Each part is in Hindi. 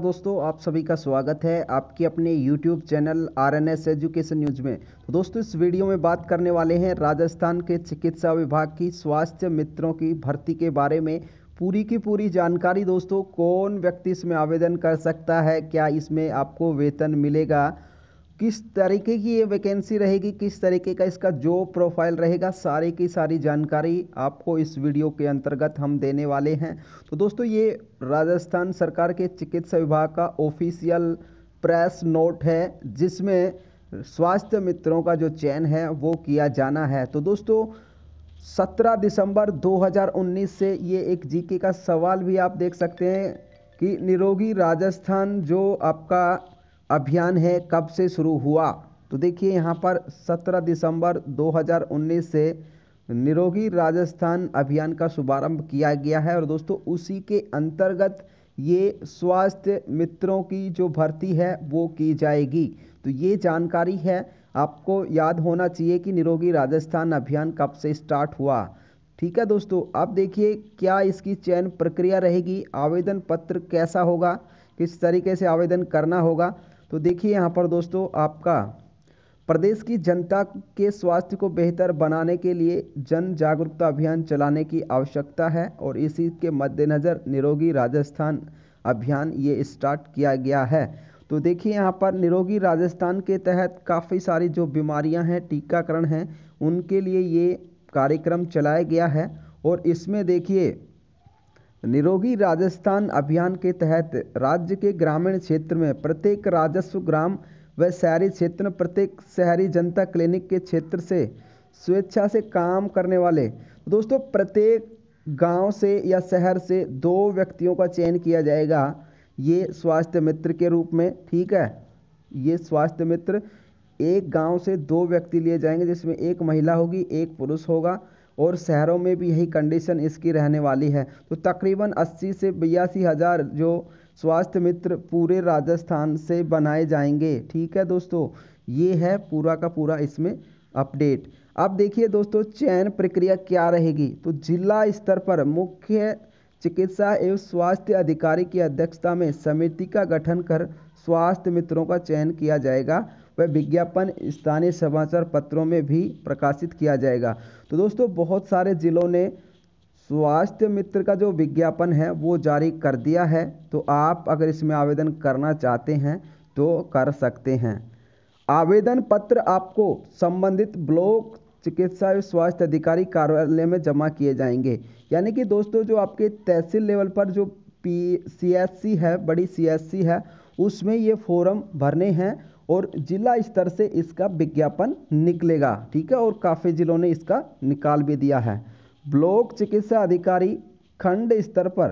दोस्तों आप सभी का स्वागत है आपके अपने YouTube channel R N S education news में तो दोस्तों इस वीडियो में बात करने वाले हैं राजस्थान के चिकित्सा विभाग की स्वास्थ्य मित्रों की भर्ती के बारे में पूरी की पूरी जानकारी दोस्तों कौन व्यक्ति इसमें आवेदन कर सकता है क्या इसमें आपको वेतन मिलेगा किस तरीके की ये वैकेंसी रहेगी किस तरीके का इसका जो प्रोफाइल रहेगा सारी की सारी जानकारी आपको इस वीडियो के अंतर्गत हम देने वाले हैं तो दोस्तों ये राजस्थान सरकार के चिकित्सा विभाग का ऑफिशियल प्रेस नोट है जिसमें स्वास्थ्य मित्रों का जो चयन है वो किया जाना है तो दोस्तों 17 दिसंबर 2019 से ये एक जीके का सवाल भी आप देख सकते हैं कि निरोगी राजस्थान जो आपका अभियान है कब से शुरू हुआ तो देखिए यहाँ पर 17 दिसंबर 2019 से निरोगी राजस्थान अभियान का शुभारंभ किया गया है और दोस्तों उसी के अंतर्गत ये स्वास्थ्य मित्रों की जो भर्ती है वो की जाएगी तो ये जानकारी है आपको याद होना चाहिए कि निरोगी राजस्थान अभियान कब से स्टार्ट हुआ ठीक है दोस्तों अब देखिए क्या इसकी चयन प्रक्रिया रहेगी आवेदन पत्र कैसा होगा किस तरीके से आवेदन करना होगा तो देखिए यहाँ पर दोस्तों आपका प्रदेश की जनता के स्वास्थ्य को बेहतर बनाने के लिए जन जागरूकता अभियान चलाने की आवश्यकता है और इसी के मद्देनज़र निरोगी राजस्थान अभियान ये स्टार्ट किया गया है तो देखिए यहाँ पर निरोगी राजस्थान के तहत काफ़ी सारी जो बीमारियाँ हैं टीकाकरण हैं उनके लिए ये कार्यक्रम चलाया गया है और इसमें देखिए निरोगी राजस्थान अभियान के तहत राज्य के ग्रामीण क्षेत्र में प्रत्येक राजस्व ग्राम व शहरी क्षेत्र में प्रत्येक शहरी जनता क्लिनिक के क्षेत्र से स्वेच्छा से काम करने वाले दोस्तों प्रत्येक गांव से या शहर से दो व्यक्तियों का चयन किया जाएगा ये स्वास्थ्य मित्र के रूप में ठीक है ये स्वास्थ्य मित्र एक गांव से दो व्यक्ति लिए जाएंगे जिसमें एक महिला होगी एक पुरुष होगा और शहरों में भी यही कंडीशन इसकी रहने वाली है तो तकरीबन अस्सी से बयासी हज़ार जो स्वास्थ्य मित्र पूरे राजस्थान से बनाए जाएंगे ठीक है दोस्तों ये है पूरा का पूरा इसमें अपडेट अब देखिए दोस्तों चयन प्रक्रिया क्या रहेगी तो जिला स्तर पर मुख्य चिकित्सा एवं स्वास्थ्य अधिकारी की अध्यक्षता में समिति का गठन कर स्वास्थ्य मित्रों का चयन किया जाएगा व विज्ञापन स्थानीय समाचार पत्रों में भी प्रकाशित किया जाएगा तो दोस्तों बहुत सारे ज़िलों ने स्वास्थ्य मित्र का जो विज्ञापन है वो जारी कर दिया है तो आप अगर इसमें आवेदन करना चाहते हैं तो कर सकते हैं आवेदन पत्र आपको संबंधित ब्लॉक चिकित्सा एवं स्वास्थ्य अधिकारी कार्यालय में जमा किए जाएंगे यानी कि दोस्तों जो आपके तहसील लेवल पर जो पी सी एस सी है बड़ी सी एस सी है उसमें ये फॉर्म भरने हैं और जिला स्तर से इसका विज्ञापन निकलेगा ठीक है और काफ़ी ज़िलों ने इसका निकाल भी दिया है ब्लॉक चिकित्सा अधिकारी खंड स्तर पर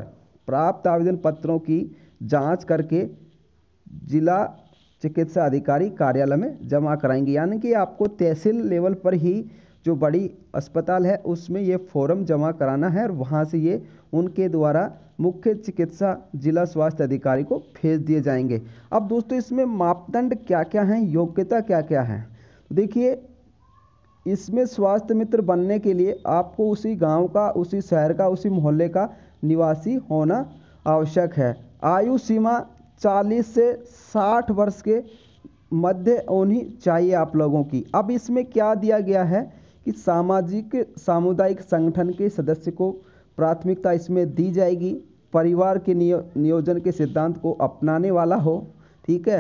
प्राप्त आवेदन पत्रों की जांच करके जिला चिकित्सा अधिकारी कार्यालय में जमा कराएंगे यानी कि आपको तहसील लेवल पर ही जो बड़ी अस्पताल है उसमें ये फॉर्म जमा कराना है और वहाँ से ये उनके द्वारा मुख्य चिकित्सा जिला स्वास्थ्य अधिकारी को भेज दिए जाएंगे अब दोस्तों इसमें मापदंड क्या क्या हैं योग्यता क्या क्या है तो देखिए इसमें स्वास्थ्य मित्र बनने के लिए आपको उसी गांव का उसी शहर का उसी मोहल्ले का निवासी होना आवश्यक है आयु सीमा 40 से 60 वर्ष के मध्य होनी चाहिए आप लोगों की अब इसमें क्या दिया गया है कि सामाजिक सामुदायिक संगठन के सदस्य को प्राथमिकता इसमें दी जाएगी परिवार के नियो नियोजन के सिद्धांत को अपनाने वाला हो ठीक है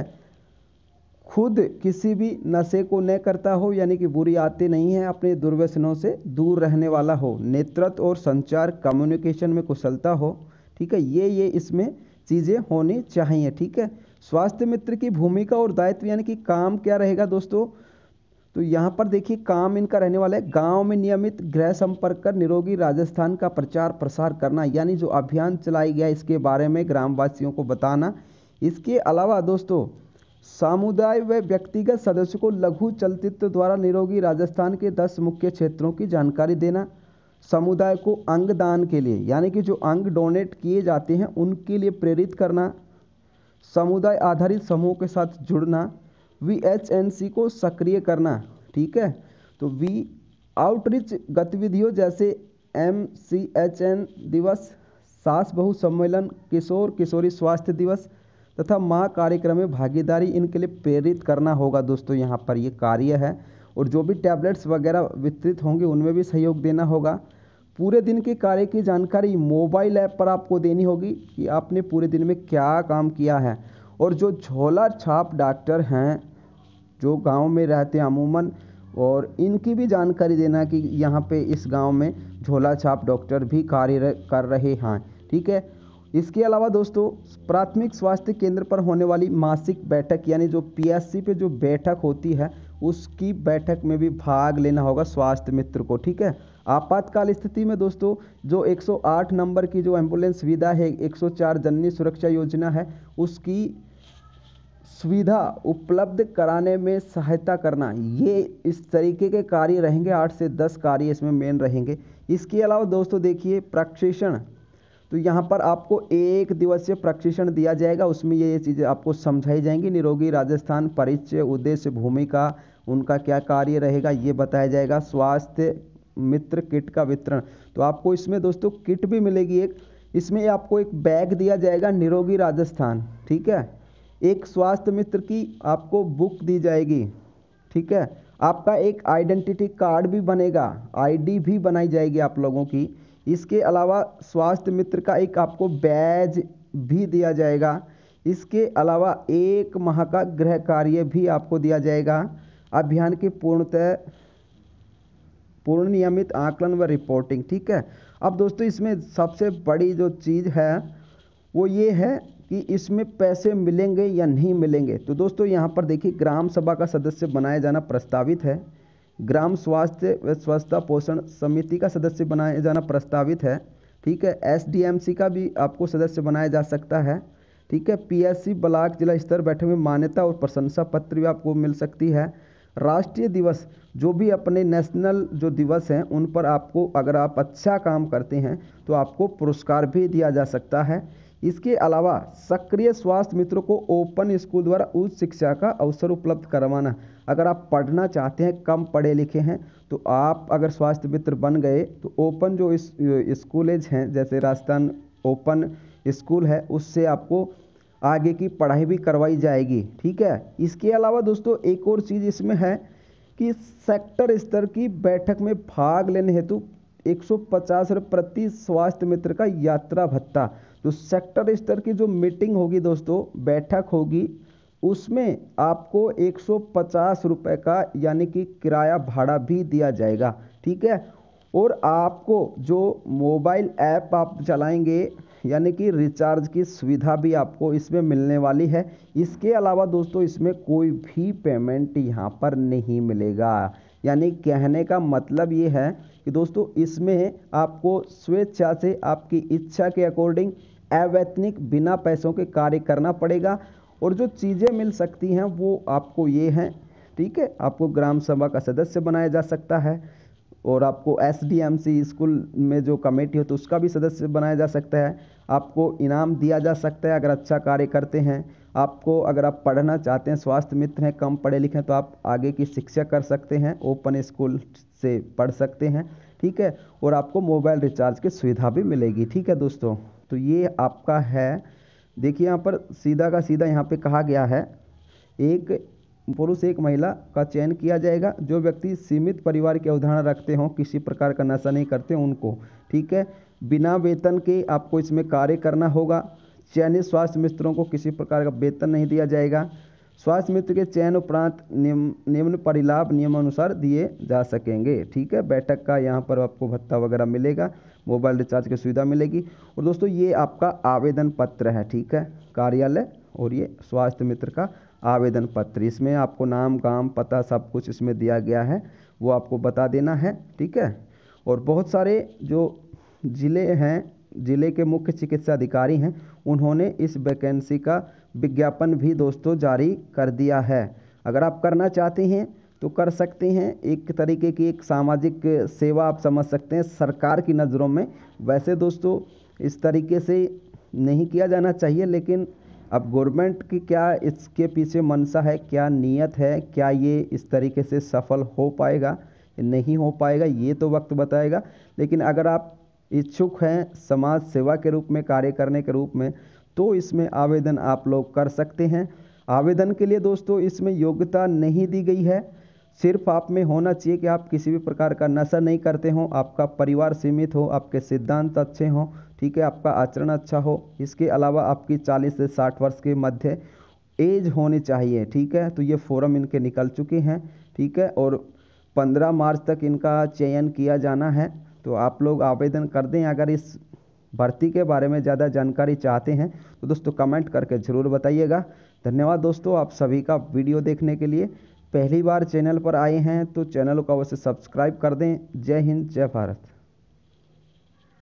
खुद किसी भी नशे को न करता हो यानी कि बुरी आते नहीं है अपने दुर्व्यसनों से दूर रहने वाला हो नेतृत्व और संचार कम्युनिकेशन में कुशलता हो ठीक है ये ये इसमें चीज़ें होनी चाहिए ठीक है स्वास्थ्य मित्र की भूमिका और दायित्व यानी कि काम क्या रहेगा दोस्तों तो यहाँ पर देखिए काम इनका रहने वाला है गांव में नियमित गृह संपर्क कर निरोगी राजस्थान का प्रचार प्रसार करना यानी जो अभियान चलाया गया इसके बारे में ग्रामवासियों को बताना इसके अलावा दोस्तों सामुदाय व व्यक्तिगत सदस्यों को लघु चलचित्र द्वारा निरोगी राजस्थान के दस मुख्य क्षेत्रों की जानकारी देना समुदाय को अंग दान के लिए यानी कि जो अंग डोनेट किए जाते हैं उनके लिए प्रेरित करना समुदाय आधारित समूह के साथ जुड़ना वी एच एन सी को सक्रिय करना ठीक है तो वी आउटरीच गतिविधियों जैसे एम सी एच एन दिवस सास बहु सम्मेलन किशोर किशोरी स्वास्थ्य दिवस तथा माँ कार्यक्रम में भागीदारी इनके लिए प्रेरित करना होगा दोस्तों यहाँ पर ये कार्य है और जो भी टैबलेट्स वगैरह वितरित होंगे उनमें भी सहयोग देना होगा पूरे दिन के कार्य की जानकारी मोबाइल ऐप पर आपको देनी होगी कि आपने पूरे दिन में क्या काम किया है और जो झोला छाप डॉक्टर हैं जो गाँव में रहते हैं अमूमन और इनकी भी जानकारी देना कि यहाँ पे इस गाँव में झोला छाप डॉक्टर भी कार्य कर रहे हैं ठीक है इसके अलावा दोस्तों प्राथमिक स्वास्थ्य केंद्र पर होने वाली मासिक बैठक यानी जो पीएससी पे जो बैठक होती है उसकी बैठक में भी भाग लेना होगा स्वास्थ्य मित्र को ठीक है आपातकाल स्थिति में दोस्तों जो 108 नंबर की जो एम्बुलेंस सुविधा है 104 जननी सुरक्षा योजना है उसकी सुविधा उपलब्ध कराने में सहायता करना ये इस तरीके के कार्य रहेंगे आठ से दस कार्य इसमें मेन रहेंगे इसके अलावा दोस्तों देखिए प्रशिक्षण तो यहाँ पर आपको एक दिवसीय प्रशिक्षण दिया जाएगा उसमें ये ये चीज़ें आपको समझाई जाएंगी निरोगी राजस्थान परिचय उद्देश्य भूमिका उनका क्या कार्य रहेगा ये बताया जाएगा स्वास्थ्य मित्र किट का वितरण तो आपको इसमें दोस्तों किट भी मिलेगी एक इसमें आपको एक बैग दिया जाएगा निरोगी राजस्थान ठीक है एक स्वास्थ्य मित्र की आपको बुक दी जाएगी ठीक है आपका एक आइडेंटिटी कार्ड भी बनेगा आईडी भी बनाई जाएगी आप लोगों की इसके अलावा स्वास्थ्य मित्र का एक आपको बैज भी दिया जाएगा इसके अलावा एक माह का गृह कार्य भी आपको दिया जाएगा अभियान की पूर्णतः पूर्ण नियमित आकलन व रिपोर्टिंग ठीक है अब दोस्तों इसमें सबसे बड़ी जो चीज़ है वो ये है कि इसमें पैसे मिलेंगे या नहीं मिलेंगे तो दोस्तों यहाँ पर देखिए ग्राम सभा का सदस्य बनाया जाना प्रस्तावित है ग्राम स्वास्थ्य व स्वच्छता पोषण समिति का सदस्य बनाया जाना प्रस्तावित है ठीक है एसडीएमसी का भी आपको सदस्य बनाया जा सकता है ठीक है पीएससी ब्लॉक जिला स्तर बैठे में मान्यता और प्रशंसा पत्र भी आपको मिल सकती है राष्ट्रीय दिवस जो भी अपने नेशनल जो दिवस हैं उन पर आपको अगर आप अच्छा काम करते हैं तो आपको पुरस्कार भी दिया जा सकता है इसके अलावा सक्रिय स्वास्थ्य मित्रों को ओपन स्कूल द्वारा उच्च शिक्षा का अवसर उपलब्ध करवाना अगर आप पढ़ना चाहते हैं कम पढ़े लिखे हैं तो आप अगर स्वास्थ्य मित्र बन गए तो ओपन जो इस स्कूलेज हैं जैसे राजस्थान ओपन स्कूल है उससे आपको आगे की पढ़ाई भी करवाई जाएगी ठीक है इसके अलावा दोस्तों एक और चीज़ इसमें है कि सेक्टर स्तर की बैठक में भाग लेने हेतु एक सौ पचास रुपये प्रति स्वास्थ्य मित्र का यात्रा भत्ता जो सेक्टर स्तर की जो मीटिंग होगी दोस्तों बैठक होगी उसमें आपको एक सौ पचास का यानी कि किराया भाड़ा भी दिया जाएगा ठीक है और आपको जो मोबाइल ऐप आप चलाएंगे यानी कि रिचार्ज की सुविधा भी आपको इसमें मिलने वाली है इसके अलावा दोस्तों इसमें कोई भी पेमेंट यहाँ पर नहीं मिलेगा यानी कहने का मतलब ये है कि दोस्तों इसमें आपको स्वेच्छा से आपकी इच्छा के अकॉर्डिंग अवैतनिक बिना पैसों के कार्य करना पड़ेगा और जो चीज़ें मिल सकती हैं वो आपको ये हैं ठीक है आपको ग्राम सभा का सदस्य बनाया जा सकता है और आपको S D M C school में जो कमेटी हो तो उसका भी सदस्य बनाया जा सकता है आपको इनाम दिया जा सकता है अगर अच्छा कार्य करते हैं आपको अगर आप पढ़ना चाहते हैं स्वास्थ्य मित्र हैं कम पढ़े लिखे हैं तो आप आगे की शिक्षा कर सकते हैं ओपन स्कूल से पढ़ सकते हैं ठीक है और आपको मोबाइल रिचार्ज की सुविधा भी मिलेगी ठीक है दोस्तों तो ये आपका है देखिए यहाँ पर सीधा का सीधा यहाँ पे कहा गया है एक पुरुष एक महिला का चयन किया जाएगा जो व्यक्ति सीमित परिवार की अवधारणा रखते हों किसी प्रकार का नशा नहीं करते उनको ठीक है बिना वेतन के आपको इसमें कार्य करना होगा चयनित स्वास्थ्य मित्रों को किसी प्रकार का वेतन नहीं दिया जाएगा स्वास्थ्य मित्र के चयन उपरांत निम्न निम्न परिलाभ नियमानुसार दिए जा सकेंगे ठीक है बैठक का यहाँ पर आपको भत्ता वगैरह मिलेगा मोबाइल रिचार्ज की सुविधा मिलेगी और दोस्तों ये आपका आवेदन पत्र है ठीक है कार्यालय और ये स्वास्थ्य मित्र का आवेदन पत्र इसमें आपको नाम गाम पता सब कुछ इसमें दिया गया है वो आपको बता देना है ठीक है और बहुत सारे जो ज़िले हैं ज़िले के मुख्य चिकित्सा अधिकारी हैं उन्होंने इस वैकेंसी का विज्ञापन भी दोस्तों जारी कर दिया है अगर आप करना चाहते हैं तो कर सकते हैं एक तरीके की एक सामाजिक सेवा आप समझ सकते हैं सरकार की नज़रों में वैसे दोस्तों इस तरीके से नहीं किया जाना चाहिए लेकिन अब गवर्नमेंट की क्या इसके पीछे मनसा है क्या नीयत है क्या ये इस तरीके से सफल हो पाएगा नहीं हो पाएगा ये तो वक्त बताएगा लेकिन अगर आप इच्छुक हैं समाज सेवा के रूप में कार्य करने के रूप में तो इसमें आवेदन आप लोग कर सकते हैं आवेदन के लिए दोस्तों इसमें योग्यता नहीं दी गई है सिर्फ आप में होना चाहिए कि आप किसी भी प्रकार का नशा नहीं करते हों आपका परिवार सीमित हो आपके सिद्धांत अच्छे हों ठीक है आपका आचरण अच्छा हो इसके अलावा आपकी चालीस से साठ वर्ष के मध्य एज होनी चाहिए ठीक है तो ये फोरम इनके निकल चुके हैं ठीक है और पंद्रह मार्च तक इनका चयन किया जाना है तो आप लोग आवेदन कर दें अगर इस भर्ती के बारे में ज़्यादा जानकारी चाहते हैं तो दोस्तों कमेंट करके ज़रूर बताइएगा धन्यवाद दोस्तों आप सभी का वीडियो देखने के लिए पहली बार चैनल पर आए हैं तो चैनल को अवश्य सब्सक्राइब कर दें जय हिंद जय भारत